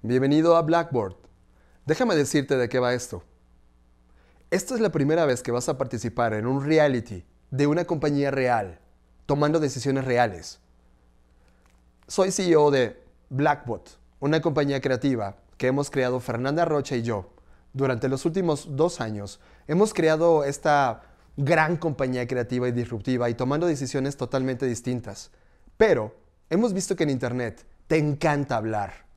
Bienvenido a Blackboard. Déjame decirte de qué va esto. Esta es la primera vez que vas a participar en un reality de una compañía real, tomando decisiones reales. Soy CEO de blackboard una compañía creativa que hemos creado Fernanda Rocha y yo. Durante los últimos dos años hemos creado esta gran compañía creativa y disruptiva y tomando decisiones totalmente distintas. Pero hemos visto que en Internet te encanta hablar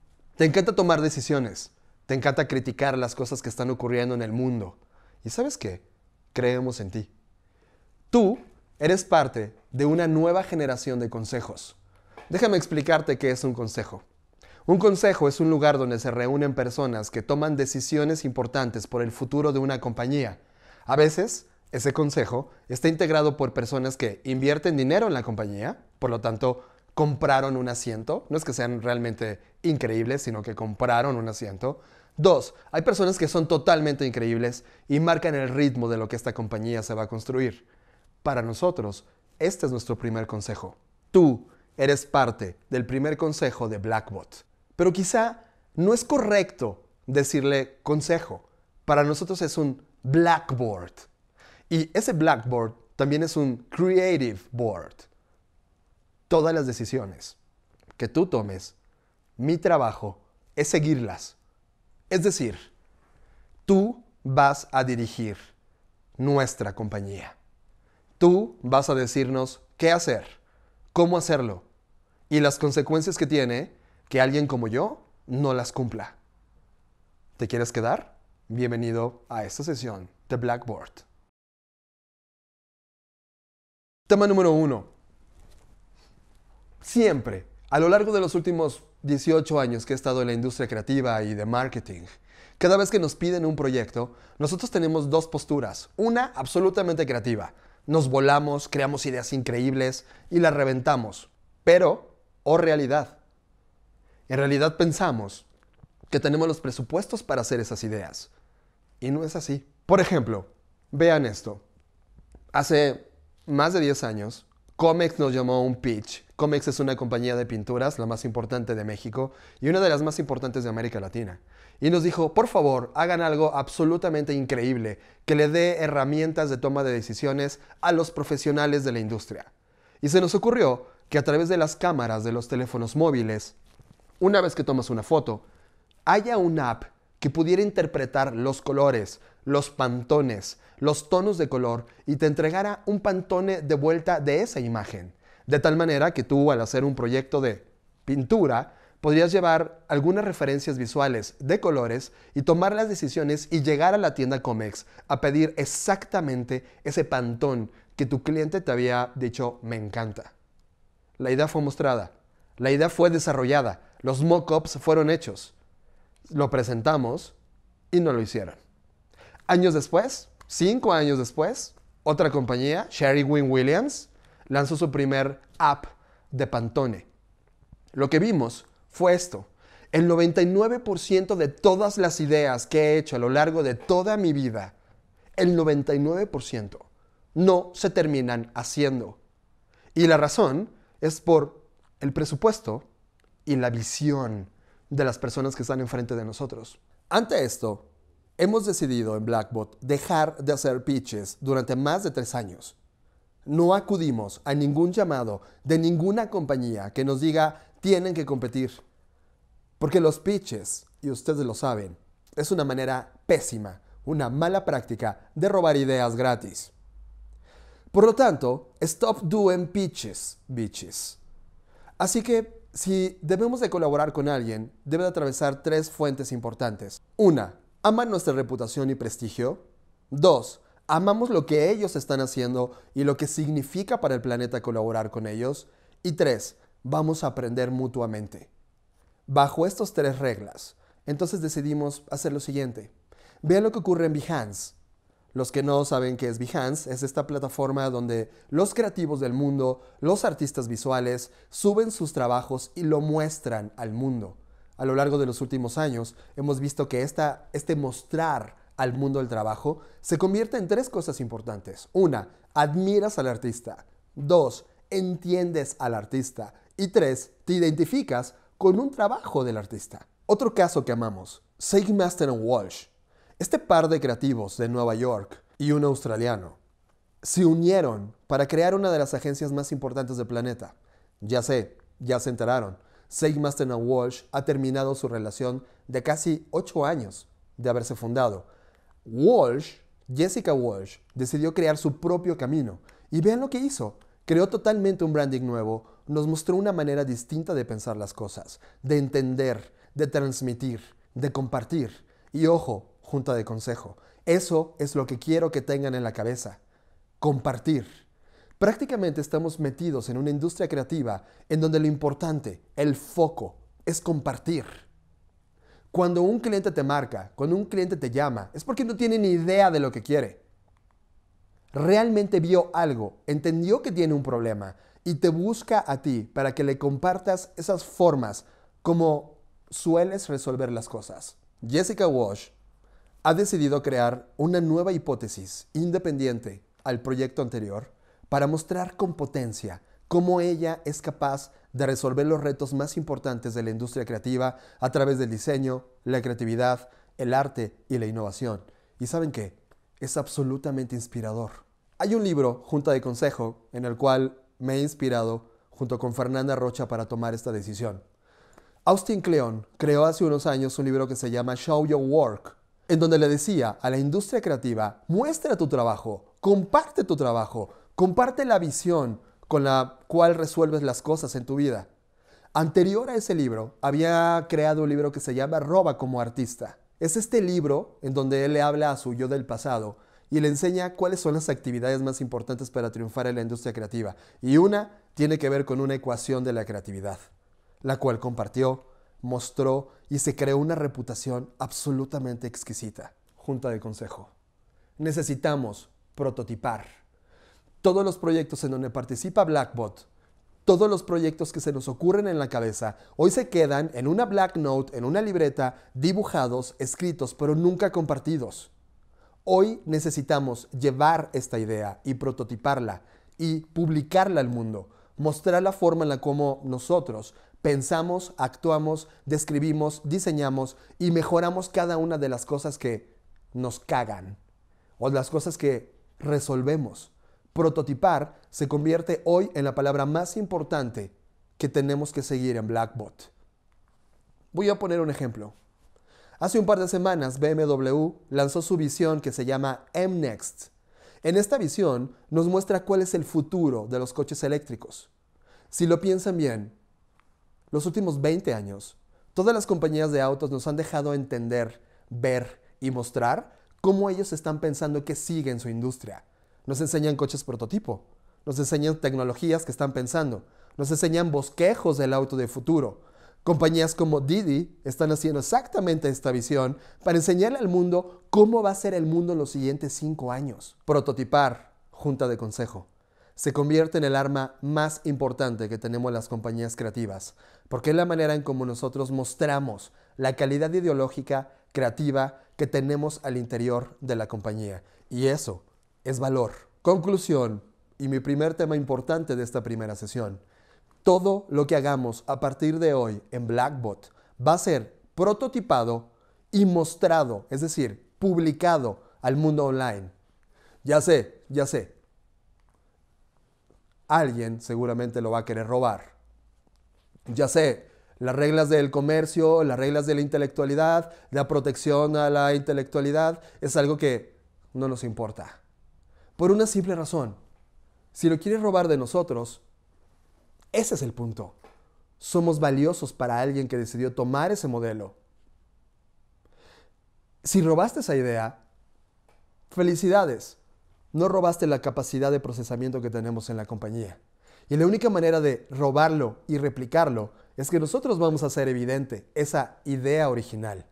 te encanta tomar decisiones. Te encanta criticar las cosas que están ocurriendo en el mundo. ¿Y sabes qué? Creemos en ti. Tú eres parte de una nueva generación de consejos. Déjame explicarte qué es un consejo. Un consejo es un lugar donde se reúnen personas que toman decisiones importantes por el futuro de una compañía. A veces, ese consejo está integrado por personas que invierten dinero en la compañía, por lo tanto, compraron un asiento. No es que sean realmente increíbles, sino que compraron un asiento. Dos, hay personas que son totalmente increíbles y marcan el ritmo de lo que esta compañía se va a construir. Para nosotros, este es nuestro primer consejo. Tú eres parte del primer consejo de Blackbot. Pero quizá no es correcto decirle consejo. Para nosotros es un blackboard. Y ese blackboard también es un creative board todas las decisiones que tú tomes, mi trabajo es seguirlas. Es decir, tú vas a dirigir nuestra compañía. Tú vas a decirnos qué hacer, cómo hacerlo y las consecuencias que tiene que alguien como yo no las cumpla. ¿Te quieres quedar? Bienvenido a esta sesión de Blackboard. Tema número uno siempre, a lo largo de los últimos 18 años que he estado en la industria creativa y de marketing, cada vez que nos piden un proyecto, nosotros tenemos dos posturas. Una absolutamente creativa. Nos volamos, creamos ideas increíbles y las reventamos. Pero, o oh realidad. En realidad pensamos que tenemos los presupuestos para hacer esas ideas. Y no es así. Por ejemplo, vean esto. Hace más de 10 años, Comex nos llamó un pitch. Comex es una compañía de pinturas, la más importante de México y una de las más importantes de América Latina. Y nos dijo, por favor, hagan algo absolutamente increíble que le dé herramientas de toma de decisiones a los profesionales de la industria. Y se nos ocurrió que a través de las cámaras de los teléfonos móviles, una vez que tomas una foto, haya una app que pudiera interpretar los colores, los pantones, los tonos de color y te entregara un pantone de vuelta de esa imagen. De tal manera que tú al hacer un proyecto de pintura podrías llevar algunas referencias visuales de colores y tomar las decisiones y llegar a la tienda Comex a pedir exactamente ese pantón que tu cliente te había dicho me encanta. La idea fue mostrada, la idea fue desarrollada, los mock-ups fueron hechos. Lo presentamos y no lo hicieron años después, cinco años después, otra compañía, Sherry Wynne Williams, lanzó su primer app de Pantone. Lo que vimos fue esto. El 99% de todas las ideas que he hecho a lo largo de toda mi vida, el 99% no se terminan haciendo. Y la razón es por el presupuesto y la visión de las personas que están enfrente de nosotros. Ante esto, Hemos decidido en Blackbot dejar de hacer pitches durante más de tres años. No acudimos a ningún llamado de ninguna compañía que nos diga tienen que competir. Porque los pitches, y ustedes lo saben, es una manera pésima, una mala práctica de robar ideas gratis. Por lo tanto, stop doing pitches, bitches. Así que, si debemos de colaborar con alguien, debe atravesar tres fuentes importantes. Una, aman nuestra reputación y prestigio? 2. ¿Amamos lo que ellos están haciendo y lo que significa para el planeta colaborar con ellos? Y 3. Vamos a aprender mutuamente. Bajo estas tres reglas, entonces decidimos hacer lo siguiente. Vean lo que ocurre en Behance. Los que no saben qué es Behance, es esta plataforma donde los creativos del mundo, los artistas visuales, suben sus trabajos y lo muestran al mundo a lo largo de los últimos años, hemos visto que esta, este mostrar al mundo del trabajo se convierte en tres cosas importantes. Una, admiras al artista. Dos, entiendes al artista. Y tres, te identificas con un trabajo del artista. Otro caso que amamos, Sigmaster Walsh. Este par de creativos de Nueva York y un australiano se unieron para crear una de las agencias más importantes del planeta. Ya sé, ya se enteraron. Sigmaster Walsh ha terminado su relación de casi 8 años de haberse fundado. Walsh, Jessica Walsh, decidió crear su propio camino. Y vean lo que hizo. Creó totalmente un branding nuevo, nos mostró una manera distinta de pensar las cosas, de entender, de transmitir, de compartir. Y ojo, junta de consejo. Eso es lo que quiero que tengan en la cabeza. Compartir. Prácticamente estamos metidos en una industria creativa en donde lo importante, el foco, es compartir. Cuando un cliente te marca, cuando un cliente te llama, es porque no tiene ni idea de lo que quiere. Realmente vio algo, entendió que tiene un problema y te busca a ti para que le compartas esas formas como sueles resolver las cosas. Jessica Walsh ha decidido crear una nueva hipótesis independiente al proyecto anterior para mostrar con potencia cómo ella es capaz de resolver los retos más importantes de la industria creativa a través del diseño, la creatividad, el arte y la innovación. ¿Y saben qué? Es absolutamente inspirador. Hay un libro, Junta de Consejo, en el cual me he inspirado junto con Fernanda Rocha para tomar esta decisión. Austin Kleon creó hace unos años un libro que se llama Show Your Work, en donde le decía a la industria creativa, muestra tu trabajo, comparte tu trabajo, Comparte la visión con la cual resuelves las cosas en tu vida. Anterior a ese libro, había creado un libro que se llama Roba como artista. Es este libro en donde él le habla a su yo del pasado y le enseña cuáles son las actividades más importantes para triunfar en la industria creativa. Y una tiene que ver con una ecuación de la creatividad, la cual compartió, mostró y se creó una reputación absolutamente exquisita. Junta de consejo. Necesitamos prototipar todos los proyectos en donde participa Blackbot, todos los proyectos que se nos ocurren en la cabeza, hoy se quedan en una black note, en una libreta, dibujados, escritos, pero nunca compartidos. Hoy necesitamos llevar esta idea y prototiparla y publicarla al mundo, mostrar la forma en la como nosotros pensamos, actuamos, describimos, diseñamos y mejoramos cada una de las cosas que nos cagan o las cosas que resolvemos prototipar se convierte hoy en la palabra más importante que tenemos que seguir en Blackbot. Voy a poner un ejemplo. Hace un par de semanas BMW lanzó su visión que se llama M Next. En esta visión nos muestra cuál es el futuro de los coches eléctricos. Si lo piensan bien, los últimos 20 años, todas las compañías de autos nos han dejado entender, ver y mostrar cómo ellos están pensando que sigue en su industria nos enseñan coches prototipo, nos enseñan tecnologías que están pensando, nos enseñan bosquejos del auto de futuro. Compañías como Didi están haciendo exactamente esta visión para enseñarle al mundo cómo va a ser el mundo en los siguientes cinco años. Prototipar, junta de consejo, se convierte en el arma más importante que tenemos las compañías creativas, porque es la manera en cómo nosotros mostramos la calidad ideológica, creativa que tenemos al interior de la compañía. Y eso es valor. Conclusión, y mi primer tema importante de esta primera sesión. Todo lo que hagamos a partir de hoy en Blackbot va a ser prototipado y mostrado, es decir, publicado al mundo online. Ya sé, ya sé. Alguien seguramente lo va a querer robar. Ya sé, las reglas del comercio, las reglas de la intelectualidad, la protección a la intelectualidad, es algo que no nos importa. Por una simple razón. Si lo quieres robar de nosotros, ese es el punto. Somos valiosos para alguien que decidió tomar ese modelo. Si robaste esa idea, felicidades. No robaste la capacidad de procesamiento que tenemos en la compañía. Y la única manera de robarlo y replicarlo es que nosotros vamos a hacer evidente esa idea original.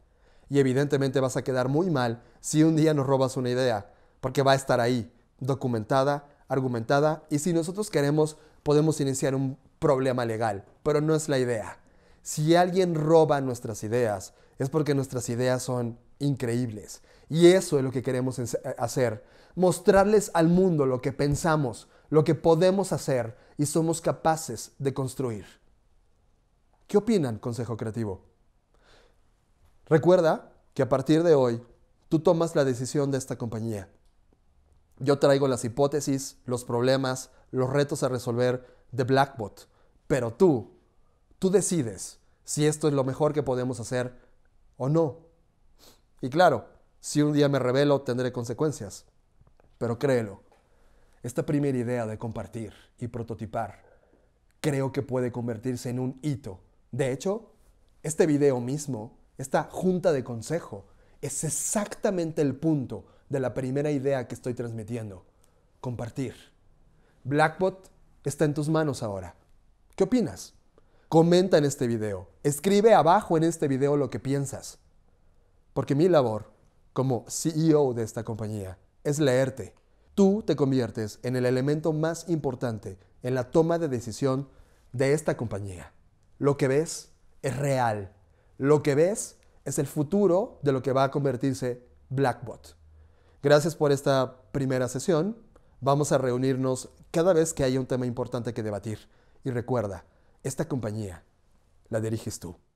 Y evidentemente vas a quedar muy mal si un día nos robas una idea, porque va a estar ahí documentada, argumentada y si nosotros queremos podemos iniciar un problema legal, pero no es la idea. Si alguien roba nuestras ideas, es porque nuestras ideas son increíbles. Y eso es lo que queremos eh, hacer, mostrarles al mundo lo que pensamos, lo que podemos hacer y somos capaces de construir. ¿Qué opinan, Consejo Creativo? Recuerda que a partir de hoy, tú tomas la decisión de esta compañía. Yo traigo las hipótesis, los problemas, los retos a resolver de Blackbot. Pero tú, tú decides si esto es lo mejor que podemos hacer o no. Y claro, si un día me revelo, tendré consecuencias. Pero créelo, esta primera idea de compartir y prototipar creo que puede convertirse en un hito. De hecho, este video mismo, esta junta de consejo, es exactamente el punto de la primera idea que estoy transmitiendo. Compartir. Blackbot está en tus manos ahora. ¿Qué opinas? Comenta en este video. Escribe abajo en este video lo que piensas. Porque mi labor como CEO de esta compañía es leerte. Tú te conviertes en el elemento más importante en la toma de decisión de esta compañía. Lo que ves es real. Lo que ves es el futuro de lo que va a convertirse Blackbot. Gracias por esta primera sesión. Vamos a reunirnos cada vez que haya un tema importante que debatir. Y recuerda, esta compañía la diriges tú.